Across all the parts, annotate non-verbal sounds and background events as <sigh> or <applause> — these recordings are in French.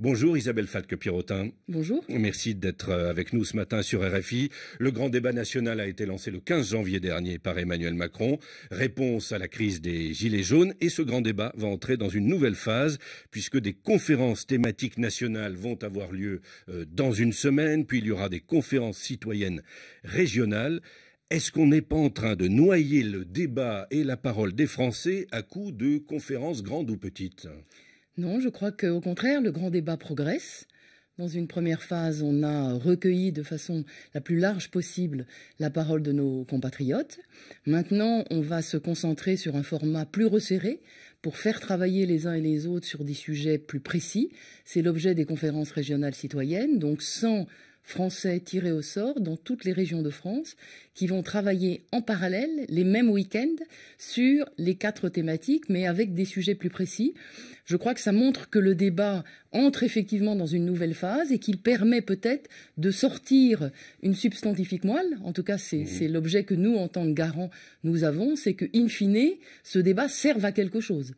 Bonjour Isabelle Falque-Pirotin. Bonjour. Merci d'être euh, avec nous ce matin sur RFI. Le grand débat national a été lancé le 15 janvier dernier par Emmanuel Macron. Réponse à la crise des Gilets jaunes. Et ce grand débat va entrer dans une nouvelle phase puisque des conférences thématiques nationales vont avoir lieu euh, dans une semaine. Puis il y aura des conférences citoyennes régionales. Est-ce qu'on n'est pas en train de noyer le débat et la parole des Français à coup de conférences grandes ou petites non, je crois qu'au contraire, le grand débat progresse. Dans une première phase, on a recueilli de façon la plus large possible la parole de nos compatriotes. Maintenant, on va se concentrer sur un format plus resserré pour faire travailler les uns et les autres sur des sujets plus précis. C'est l'objet des conférences régionales citoyennes, donc sans français tirés au sort dans toutes les régions de France qui vont travailler en parallèle les mêmes week-ends sur les quatre thématiques mais avec des sujets plus précis. Je crois que ça montre que le débat entre effectivement dans une nouvelle phase et qu'il permet peut-être de sortir une substantifique moelle. En tout cas, c'est mmh. l'objet que nous, en tant que garants, nous avons, c'est que, in fine, ce débat serve à quelque chose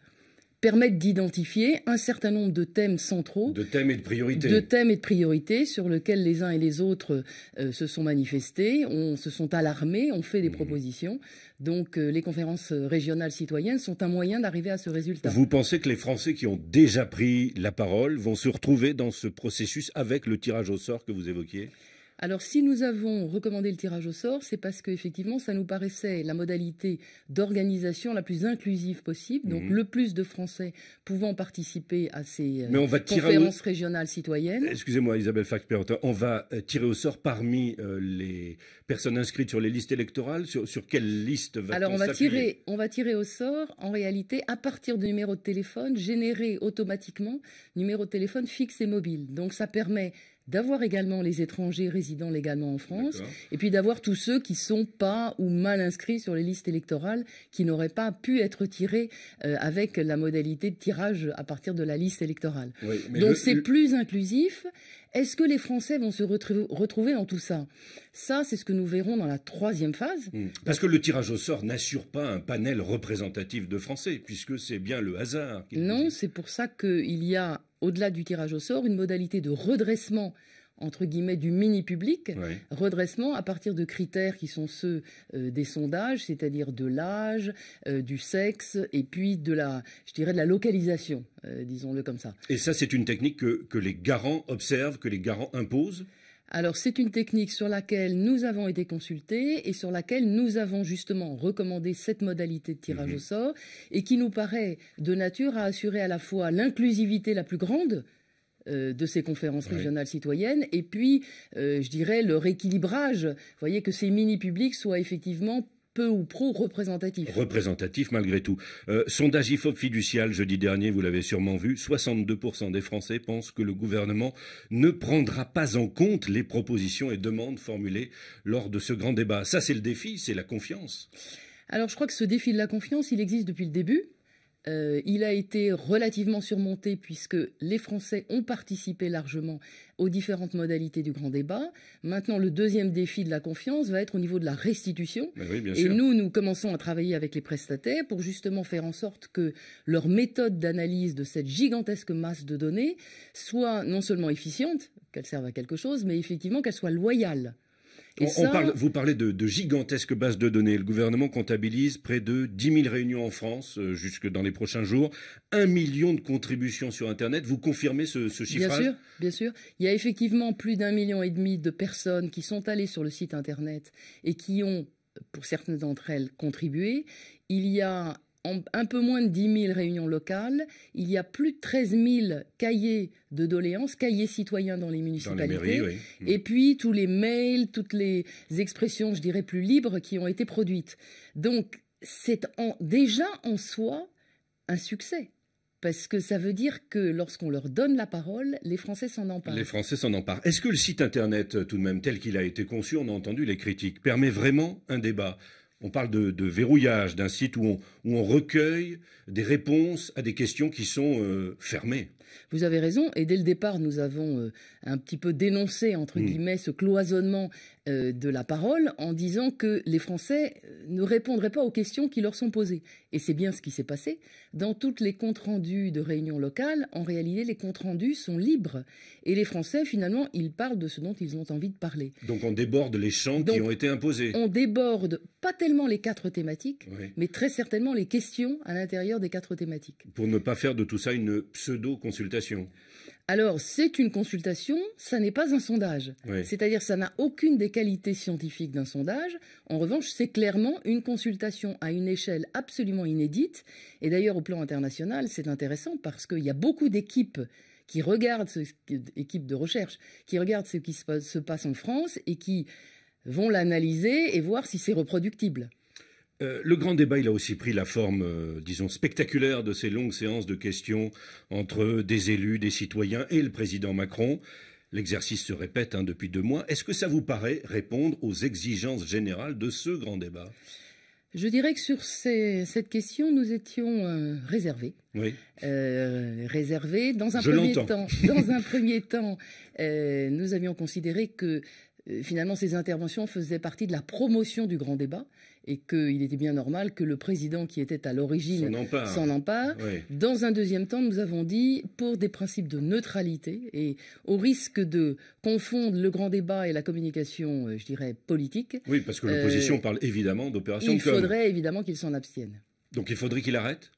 permettent d'identifier un certain nombre de thèmes centraux. De thèmes et de priorités. De thèmes et de priorités sur lesquels les uns et les autres euh, se sont manifestés, on, se sont alarmés, ont fait des mmh. propositions. Donc euh, les conférences euh, régionales citoyennes sont un moyen d'arriver à ce résultat. Vous pensez que les Français qui ont déjà pris la parole vont se retrouver dans ce processus avec le tirage au sort que vous évoquiez alors si nous avons recommandé le tirage au sort, c'est parce qu'effectivement, ça nous paraissait la modalité d'organisation la plus inclusive possible, donc mhm. le plus de Français pouvant participer à ces euh, Mais conférences régionales citoyennes. Excusez-moi Isabelle fax on va euh, tirer au sort parmi euh, les personnes inscrites sur les listes électorales, sur, quelle liste va Alors on va, tirer, on va tirer au sort, en réalité, à partir de numéros de téléphone générés automatiquement, numéros de téléphone fixe et mobile. Donc ça permet d'avoir également les étrangers résidant légalement en France, et puis d'avoir tous ceux qui sont pas ou mal inscrits sur les listes électorales, qui n'auraient pas pu être tirés euh, avec la modalité de tirage à partir de la liste électorale. Donc c'est plus inclusif. Est-ce que les Français vont se retrouver dans tout ça Ça, c'est ce que nous verrons dans la troisième phase. Hmm. Parce que le tirage au sort n'assure pas un panel représentatif de Français, puisque c'est bien le hasard. Non, c'est pour ça qu'il y a au-delà du tirage au sort, une modalité de redressement entre guillemets du mini public, redressement à partir de critères qui sont ceux euh, des sondages, c'est-à-dire de l'âge, euh, du sexe et puis de la, je dirais de la localisation, euh, disons-le comme ça. Et ça, c'est une technique que les garants observent, que les garants imposent. Alors c'est une technique sur laquelle nous avons été consultés et sur laquelle nous avons justement recommandé cette modalité de tirage au mhm. sort et qui nous paraît de nature à assurer à la fois l'inclusivité la plus grande euh, de ces conférences régionales citoyennes et puis euh, je dirais le rééquilibrage vous voyez que ces mini publics soient effectivement peu ou pro représentatif. Représentatif malgré tout. Euh, sondage IFOP fiducial jeudi dernier, vous l'avez sûrement vu, 62% des Français pensent que le gouvernement ne prendra pas en compte les propositions et demandes formulées lors de ce grand débat. Ça c'est le défi, c'est la confiance. Alors je crois que ce défi de la confiance, il existe depuis le début. Euh, il a été relativement surmonté puisque les Français ont participé largement aux différentes modalités du grand débat. Maintenant, le deuxième défi de la confiance va être au niveau de la restitution. et nous, nous commençons à travailler avec les prestataires pour justement faire en sorte que leur méthode d'analyse de cette gigantesque masse de données soit non seulement efficiente, qu'elle serve à quelque chose, mais effectivement qu'elle soit loyale vous parlez de, gigantesques bases de données. Le gouvernement comptabilise près de 10 000 réunions en France euh, jusque dans les prochains jours, un million de contributions sur Internet. Vous confirmez ce, ce Bien sûr, bien sûr. Il y a effectivement plus d'un million et demi de personnes qui sont allées sur le site Internet et qui ont, pour certaines d'entre elles, contribué. Il y a un peu moins de 10 000 réunions locales, il y a plus de 13 000 cahiers de doléances, cahiers citoyens dans les municipalités, mm. et puis tous les mails, toutes les expressions, je dirais, plus libres qui ont été produites. Donc, c'est déjà en soi un succès. Parce que ça veut dire que lorsqu'on leur donne la parole, les Français s'en emparent. Les Français s'en emparent. Est-ce que le site Internet, euh, tout de même tel qu'il a été conçu, on a entendu les critiques, permet vraiment un débat on parle de, verrouillage, d'un site où on, recueille des réponses à des questions qui sont euh, fermées. Vous avez raison, et dès le départ, nous avons euh, un petit peu dénoncé, entre hmm. guillemets, ce cloisonnement euh, de la parole en disant que les Français euh, ne répondraient pas aux questions qui leur sont posées. Et c'est bien ce qui s'est passé. Dans toutes les comptes rendus de réunions locales, en réalité, les comptes rendus sont libres. Et les Français, finalement, ils parlent de ce dont ils ont envie de parler. Donc on déborde les champs qui ont été imposés. On déborde pas tellement les quatre thématiques, mais très certainement les questions à l'intérieur des quatre thématiques. Pour ne pas faire de tout ça une pseudo-consultation. Alors, c'est une consultation, ça n'est pas un sondage. C'est-à-dire, ça n'a aucune des qualités scientifiques d'un sondage. En revanche, c'est clairement une consultation à une échelle absolument inédite. Et d'ailleurs, au plan international, c'est intéressant parce qu'il y a beaucoup d'équipes qui regardent, équipes de recherche, qui regardent ce qui se passe en France et qui vont l'analyser et voir si c'est reproductible. Euh, le grand débat, il a aussi pris la forme, euh, disons, spectaculaire de ces longues séances de questions entre des élus, des citoyens et le président Macron. L'exercice se répète hein, depuis deux mois. Est-ce que ça vous paraît répondre aux exigences générales de ce grand débat je dirais que sur cette question, nous étions euh, réservés. Oui. réservés dans un premier temps. nous avions considéré que finalement ces interventions faisaient partie de la promotion du grand débat et qu'il était bien normal que le président qui était à l'origine s'en empare. Dans un deuxième temps, nous avons dit, pour des principes de neutralité et au risque de confondre le grand débat et la communication, euh, je dirais, politique. Oui, parce que l'opposition euh, parle évidemment d'opération. Il faudrait évidemment qu'il s'en abstienne. Donc il faudrait qu'il arrête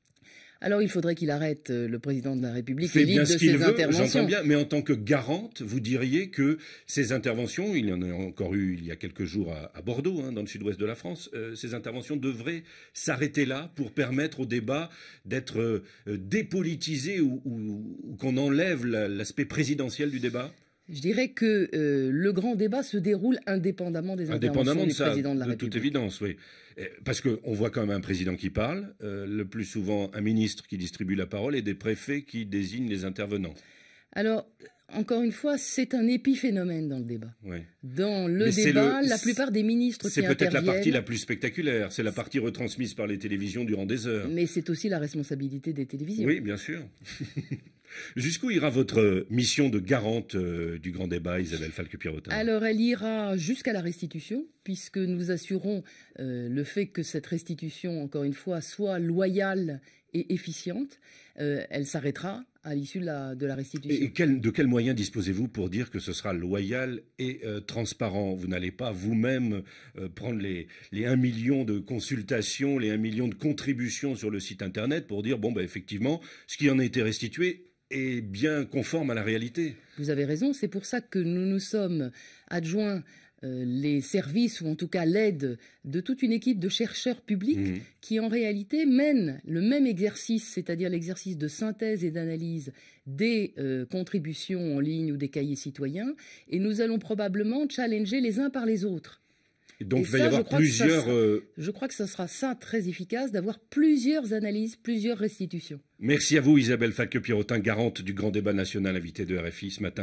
alors il faudrait qu'il arrête euh, le président de la République fait bien de ses interventions. bien, mais en tant que garante, vous diriez que ces interventions, il y en a encore eu il y a quelques jours à, Bordeaux, hein, dans le sud-ouest de la France, euh, ces interventions devraient s'arrêter là pour permettre au débat d'être euh, dépolitisé ou qu'on enlève l'aspect présidentiel du débat je dirais que euh, le grand débat se déroule indépendamment des interventions de du président de la de toute évidence, oui. Parce qu'on voit quand même un président qui parle, euh, le plus souvent un ministre qui distribue la parole et des préfets qui désignent les intervenants. Alors, encore une fois, c'est un épiphénomène dans le débat. Dans le débat, la plupart des ministres qui interviennent... C'est peut-être la partie la plus spectaculaire. C'est la partie retransmise par les télévisions durant des heures. Mais c'est aussi la responsabilité des télévisions. Oui, bien sûr. <laughs> Jusqu'où ira votre mission de garante euh, du grand débat, Isabelle falque Alors, elle ira jusqu'à la restitution, puisque nous assurons euh, le fait que cette restitution, encore une fois, soit loyale et efficiente. Euh, elle s'arrêtera à l'issue de la, restitution. Et de quels moyens disposez-vous pour dire que ce sera loyal et transparent Vous n'allez pas vous-même prendre les, les 1 million de consultations, les 1 million de contributions sur le site Internet pour dire, bon, ben, effectivement, ce qui en a été restitué est bien conforme à la réalité. Vous avez raison, c'est pour ça que nous nous sommes adjoints euh, les services ou en tout cas l'aide de toute une équipe de chercheurs publics mhm. qui en réalité mènent le même exercice, c'est-à-dire l'exercice de synthèse et d'analyse des euh, contributions en ligne ou des cahiers citoyens, et nous allons probablement challenger les uns par les autres donc, il va y avoir plusieurs. je crois que ce euh, sera ça très efficace, d'avoir plusieurs analyses, plusieurs restitutions. Merci à vous, Isabelle falque pierrotin garante du grand débat national, invitée de RFI ce matin.